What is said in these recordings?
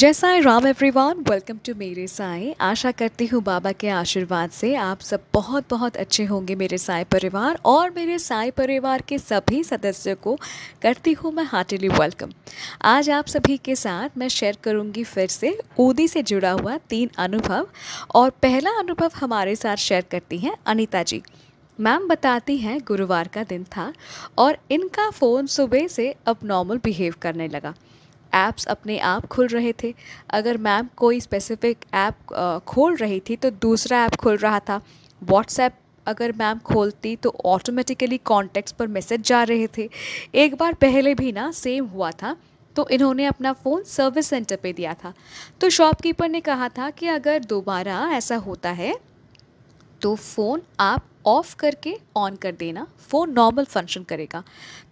जय Sai Ram everyone welcome to मेरे साई आशा करती हूँ बाबा के आशीर्वाद से आप सब बहुत बहुत अच्छे होंगे मेरे साई परिवार और मेरे साई परिवार के सभी सदस्यों को करती हूँ मैं हार्टिली वेलकम आज आप सभी के साथ मैं शेयर करूँगी फिर से ऊदी से जुड़ा हुआ तीन अनुभव और पहला अनुभव हमारे साथ शेयर करती हैं अनिता जी मैम बताती हैं गुरुवार का दिन था और इनका फ़ोन सुबह से अब नॉर्मल बिहेव करने लगा ऐप्स अपने आप खुल रहे थे अगर मैम कोई स्पेसिफिक ऐप खोल रही थी तो दूसरा ऐप खुल रहा था व्हाट्सएप अगर मैम खोलती तो ऑटोमेटिकली कॉन्टेक्ट्स पर मैसेज जा रहे थे एक बार पहले भी ना सेम हुआ था तो इन्होंने अपना फ़ोन सर्विस सेंटर पे दिया था तो शॉपकीपर ने कहा था कि अगर दोबारा ऐसा होता है तो फ़ोन आप ऑफ़ करके ऑन कर देना फ़ोन नॉर्मल फंक्शन करेगा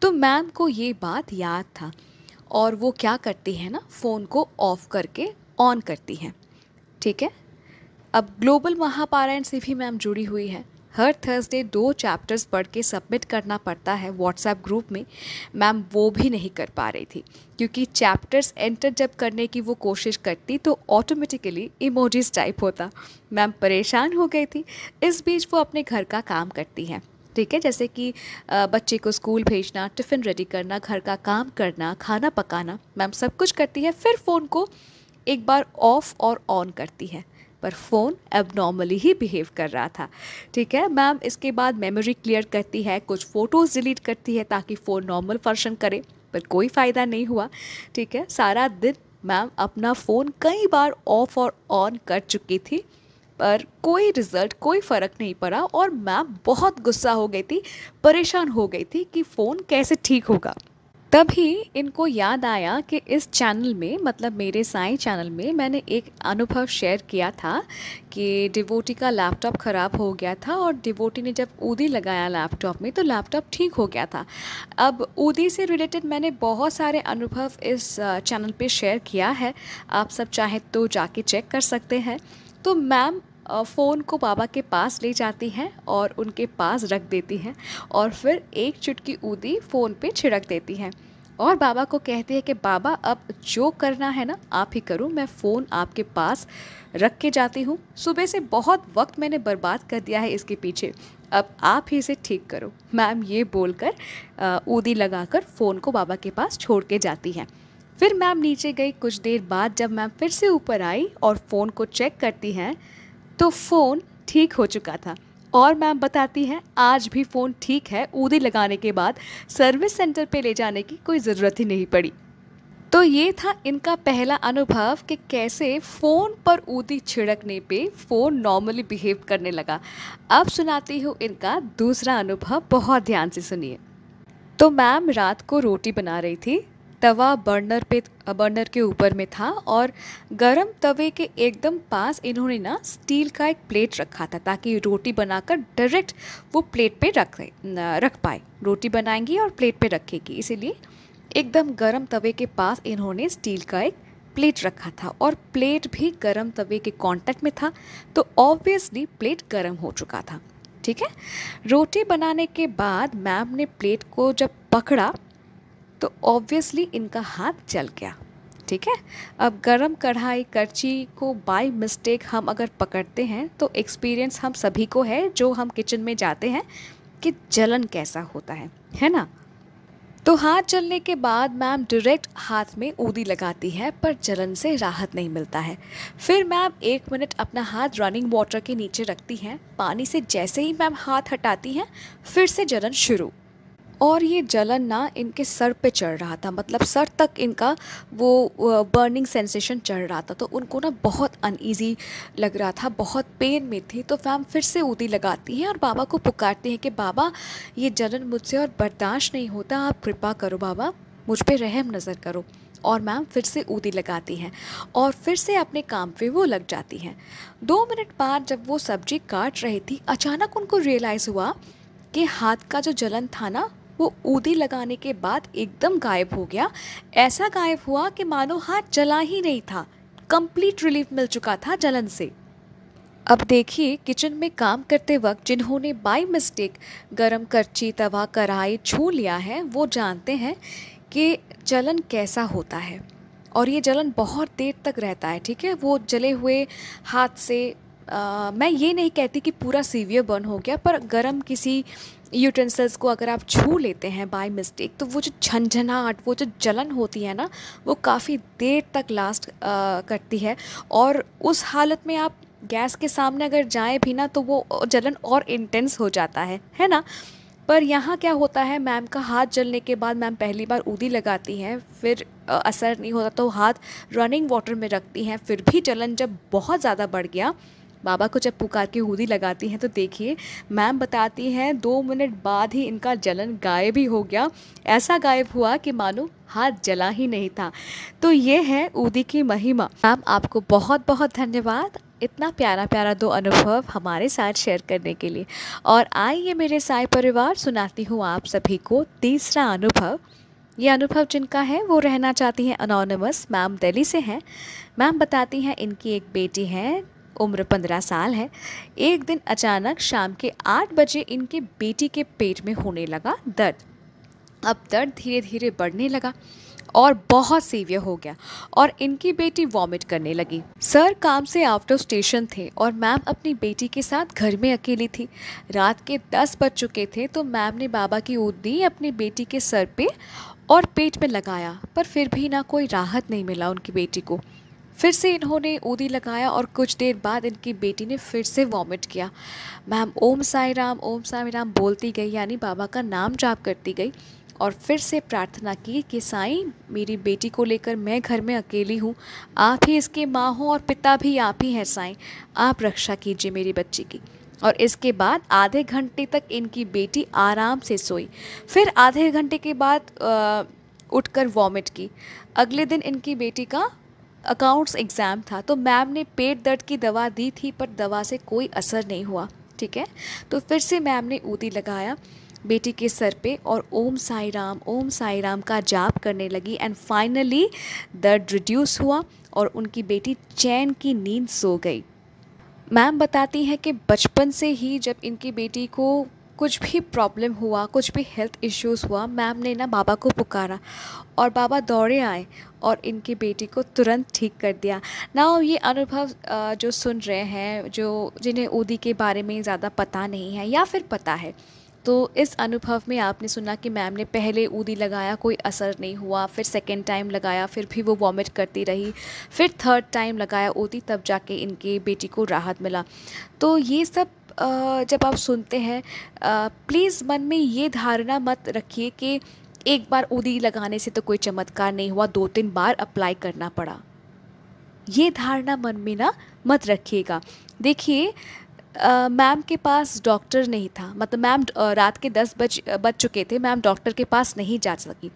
तो मैम को ये बात याद था और वो क्या करती है ना फ़ोन को ऑफ़ करके ऑन करती हैं ठीक है अब ग्लोबल महापारायण से भी मैम जुड़ी हुई है हर थर्सडे दो चैप्टर्स पढ़ के सबमिट करना पड़ता है व्हाट्सएप ग्रुप में मैम वो भी नहीं कर पा रही थी क्योंकि चैप्टर्स एंटर जब करने की वो कोशिश करती तो ऑटोमेटिकली इमोजीज टाइप होता मैम परेशान हो गई थी इस बीच वो अपने घर का काम करती हैं ठीक है जैसे कि बच्चे को स्कूल भेजना टिफ़िन रेडी करना घर का काम करना खाना पकाना मैम सब कुछ करती है फिर फ़ोन को एक बार ऑफ़ और ऑन करती है पर फ़ोन एबनॉर्मली ही बिहेव कर रहा था ठीक है मैम इसके बाद मेमोरी क्लियर करती है कुछ फ़ोटोज़ डिलीट करती है ताकि फ़ोन नॉर्मल फंक्शन करे पर कोई फ़ायदा नहीं हुआ ठीक है सारा दिन मैम अपना फ़ोन कई बार ऑफ़ और ऑन कर चुकी थी पर कोई रिज़ल्ट कोई फ़र्क नहीं पड़ा और मैम बहुत गुस्सा हो गई थी परेशान हो गई थी कि फ़ोन कैसे ठीक होगा तभी इनको याद आया कि इस चैनल में मतलब मेरे साई चैनल में मैंने एक अनुभव शेयर किया था कि डिवोटी का लैपटॉप ख़राब हो गया था और डिवोटी ने जब ऊदी लगाया लैपटॉप में तो लैपटॉप ठीक हो गया था अब ऊदी से रिलेटेड मैंने बहुत सारे अनुभव इस चैनल पे शेयर किया है आप सब चाहें तो जाके चेक कर सकते हैं तो मैम फ़ोन को बाबा के पास ले जाती हैं और उनके पास रख देती हैं और फिर एक चुटकी ऊदी फ़ोन पे छिड़क देती हैं और बाबा को कहती है कि बाबा अब जो करना है ना आप ही करो मैं फ़ोन आपके पास रख के जाती हूँ सुबह से बहुत वक्त मैंने बर्बाद कर दिया है इसके पीछे अब आप ही इसे ठीक करो मैम ये बोलकर ऊदी लगाकर फ़ोन को बाबा के पास छोड़ के जाती हैं फिर मैम नीचे गई कुछ देर बाद जब मैम फिर से ऊपर आई और फ़ोन को चेक करती हैं तो फ़ोन ठीक हो चुका था और मैम बताती हैं आज भी फ़ोन ठीक है ऊदे लगाने के बाद सर्विस सेंटर पे ले जाने की कोई ज़रूरत ही नहीं पड़ी तो ये था इनका पहला अनुभव कि कैसे फ़ोन पर ऊदी छिड़कने पे फ़ोन नॉर्मली बिहेव करने लगा अब सुनाती हूँ इनका दूसरा अनुभव बहुत ध्यान से सुनिए तो मैम रात को रोटी बना रही थी तवा बर्नर पे बर्नर के ऊपर में था और गरम तवे के एकदम पास इन्होंने ना स्टील का एक प्लेट रखा था ताकि रोटी बनाकर डायरेक्ट वो प्लेट पे रख रख पाए रोटी बनाएंगी और प्लेट पे रखेगी इसीलिए एकदम गरम तवे के पास इन्होंने स्टील का एक प्लेट रखा था और प्लेट भी गरम तवे के कांटेक्ट में था तो ऑब्वियसली प्लेट गरम हो चुका था ठीक है रोटी बनाने के बाद मैम ने प्लेट को जब पकड़ा तो ऑब्वियसली इनका हाथ जल गया ठीक है अब गरम कढ़ाई करची को बाय मिस्टेक हम अगर पकड़ते हैं तो एक्सपीरियंस हम सभी को है जो हम किचन में जाते हैं कि जलन कैसा होता है है ना तो हाथ जलने के बाद मैम डायरेक्ट हाथ में ऊदी लगाती है पर जलन से राहत नहीं मिलता है फिर मैम एक मिनट अपना हाथ रनिंग वाटर के नीचे रखती हैं पानी से जैसे ही मैम हाथ हटाती हैं फिर से जलन शुरू और ये जलन ना इनके सर पे चढ़ रहा था मतलब सर तक इनका वो बर्निंग सेंसेशन चढ़ रहा था तो उनको ना बहुत अनईजी लग रहा था बहुत पेन में थी तो फैम फिर से उदी लगाती हैं और बाबा को पुकारती हैं कि बाबा ये जलन मुझसे और बर्दाश्त नहीं होता आप कृपा करो बाबा मुझ पर रहम नज़र करो और मैम फिर से ऊदी लगाती हैं और फिर से अपने काम पे वो लग जाती हैं दो मिनट बाद जब वो सब्जी काट रही थी अचानक उनको रियलाइज़ हुआ कि हाथ का जो जलन था ना वो ऊदी लगाने के बाद एकदम गायब हो गया ऐसा गायब हुआ कि मानो हाथ जला ही नहीं था कंप्लीट रिलीफ मिल चुका था जलन से अब देखिए किचन में काम करते वक्त जिन्होंने बाई मिस्टेक गरम करची तवा कढ़ाई छू लिया है वो जानते हैं कि जलन कैसा होता है और ये जलन बहुत देर तक रहता है ठीक है वो जले हुए हाथ से आ, मैं ये नहीं कहती कि पूरा सीवियर बर्न हो गया पर गर्म किसी यूटेंसिल्स को अगर आप छू लेते हैं बाय मिस्टेक तो वो जो झंझनाहट वो जो जलन होती है ना वो काफ़ी देर तक लास्ट आ, करती है और उस हालत में आप गैस के सामने अगर जाएं भी ना तो वो जलन और इंटेंस हो जाता है है ना पर यहाँ क्या होता है मैम का हाथ जलने के बाद मैम पहली बार उदी लगाती हैं फिर आ, असर नहीं होता तो हाथ रनिंग वाटर में रखती हैं फिर भी जलन जब बहुत ज़्यादा बढ़ गया बाबा को जब पुकार के हुदी लगाती हैं तो देखिए मैम बताती हैं दो मिनट बाद ही इनका जलन गायब ही हो गया ऐसा गायब हुआ कि मानो हाथ जला ही नहीं था तो ये है उदी की महिमा मैम आपको बहुत बहुत धन्यवाद इतना प्यारा प्यारा दो अनुभव हमारे साथ शेयर करने के लिए और आइए मेरे साय परिवार सुनाती हूँ आप सभी को तीसरा अनुभव ये अनुभव जिनका है वो रहना चाहती हैं अनोनमस मैम दिल्ली से हैं मैम बताती हैं इनकी एक बेटी है उम्र पंद्रह साल है एक दिन अचानक शाम के आठ बजे इनके बेटी के पेट में होने लगा दर्द अब दर्द धीरे धीरे बढ़ने लगा और बहुत सीवियर हो गया और इनकी बेटी वॉमिट करने लगी सर काम से आउट ऑफ स्टेशन थे और मैम अपनी बेटी के साथ घर में अकेली थी रात के दस बज चुके थे तो मैम ने बाबा की उदनी अपनी बेटी के सर पे और पेट में लगाया पर फिर भी ना कोई राहत नहीं मिला उनकी बेटी को फिर से इन्होंने ऊदी लगाया और कुछ देर बाद इनकी बेटी ने फिर से वॉमिट किया मैम ओम साई राम ओम साई राम बोलती गई यानी बाबा का नाम जाप करती गई और फिर से प्रार्थना की कि साईं मेरी बेटी को लेकर मैं घर में अकेली हूँ आप ही इसके माँ हो और पिता भी आप ही हैं साईं आप रक्षा कीजिए मेरी बच्ची की और इसके बाद आधे घंटे तक इनकी बेटी आराम से सोई फिर आधे घंटे के बाद उठकर वॉमिट की अगले दिन इनकी बेटी का अकाउंट्स एग्ज़ाम था तो मैम ने पेट दर्द की दवा दी थी पर दवा से कोई असर नहीं हुआ ठीक है तो फिर से मैम ने ऊदी लगाया बेटी के सर पे और ओम साई राम ओम साई राम का जाप करने लगी एंड फाइनली दर्द रिड्यूस हुआ और उनकी बेटी चैन की नींद सो गई मैम बताती हैं कि बचपन से ही जब इनकी बेटी को कुछ भी प्रॉब्लम हुआ कुछ भी हेल्थ इश्यूज़ हुआ मैम ने ना बाबा को पुकारा और बाबा दौड़े आए और इनकी बेटी को तुरंत ठीक कर दिया ना ये अनुभव जो सुन रहे हैं जो जिन्हें ऊदी के बारे में ज़्यादा पता नहीं है या फिर पता है तो इस अनुभव में आपने सुना कि मैम ने पहले ऊदी लगाया कोई असर नहीं हुआ फिर सेकेंड टाइम लगाया फिर भी वो वॉमिट करती रही फिर थर्ड टाइम लगाया ऊदी तब जाके इनकी बेटी को राहत मिला तो ये सब जब आप सुनते हैं प्लीज़ मन में ये धारणा मत रखिए कि एक बार उदी लगाने से तो कोई चमत्कार नहीं हुआ दो तीन बार अप्लाई करना पड़ा ये धारणा मन में ना मत रखिएगा देखिए मैम के पास डॉक्टर नहीं था मतलब मैम रात के दस बज बज चुके थे मैम डॉक्टर के पास नहीं जा सकी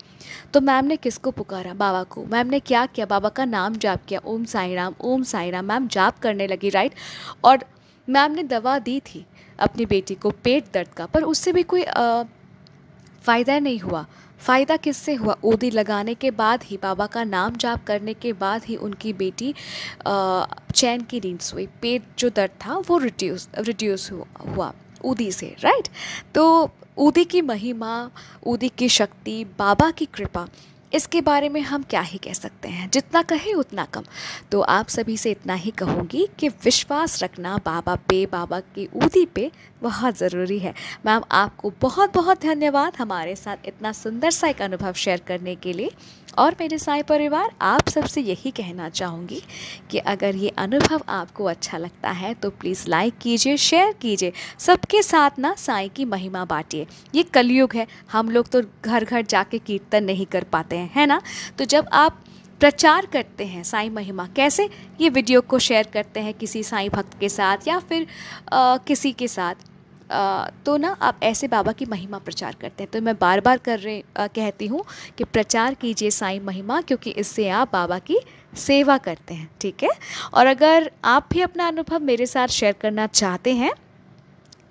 तो मैम ने किसको पुकारा बाबा को मैम ने क्या किया बाबा का नाम जाप किया ओम साई राम ओम साई राम मैम जाप करने लगी राइट और मैम ने दवा दी थी अपनी बेटी को पेट दर्द का पर उससे भी कोई फ़ायदा नहीं हुआ फ़ायदा किससे हुआ उदी लगाने के बाद ही बाबा का नाम जाप करने के बाद ही उनकी बेटी चैन की नींद सोई पेट जो दर्द था वो रिड्यूस रिड्यूस हुआ उदी से राइट तो उदी की महिमा उदी की शक्ति बाबा की कृपा इसके बारे में हम क्या ही कह सकते हैं जितना कहें उतना कम तो आप सभी से इतना ही कहूँगी कि विश्वास रखना बाबा पे बाबा की ऊदी पे बहुत ज़रूरी है मैम आपको बहुत बहुत धन्यवाद हमारे साथ इतना सुंदर सा एक अनुभव शेयर करने के लिए और मेरे साई परिवार आप सबसे यही कहना चाहूँगी कि अगर ये अनुभव आपको अच्छा लगता है तो प्लीज़ लाइक कीजिए शेयर कीजिए सबके साथ ना साई की महिमा बांटिए ये कलयुग है हम लोग तो घर घर जाके कीर्तन नहीं कर पाते हैं है ना तो जब आप प्रचार करते हैं साई महिमा कैसे ये वीडियो को शेयर करते हैं किसी साई भक्त के साथ या फिर आ, किसी के साथ तो ना आप ऐसे बाबा की महिमा प्रचार करते हैं तो मैं बार बार कर रहे कहती हूँ कि प्रचार कीजिए साईं महिमा क्योंकि इससे आप बाबा की सेवा करते हैं ठीक है और अगर आप भी अपना अनुभव मेरे साथ शेयर करना चाहते हैं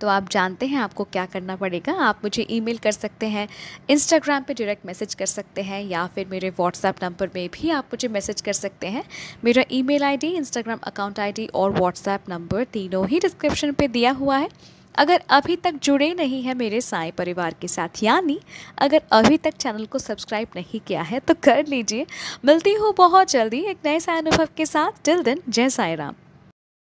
तो आप जानते हैं आपको क्या करना पड़ेगा आप मुझे ईमेल कर सकते हैं इंस्टाग्राम पे डायरेक्ट मैसेज कर सकते हैं या फिर मेरे व्हाट्सएप नंबर में भी आप मुझे मैसेज कर सकते हैं मेरा email ID Instagram account ID और व्हाट्सएप नंबर तीनों ही डिस्क्रिप्शन पे दिया हुआ है अगर अभी तक जुड़े नहीं हैं मेरे साई परिवार के साथ यानी अगर अभी तक चैनल को सब्सक्राइब नहीं किया है तो कर लीजिए मिलती हूँ बहुत जल्दी एक नए साय अनुभव के साथ टिल दिन जय साई राम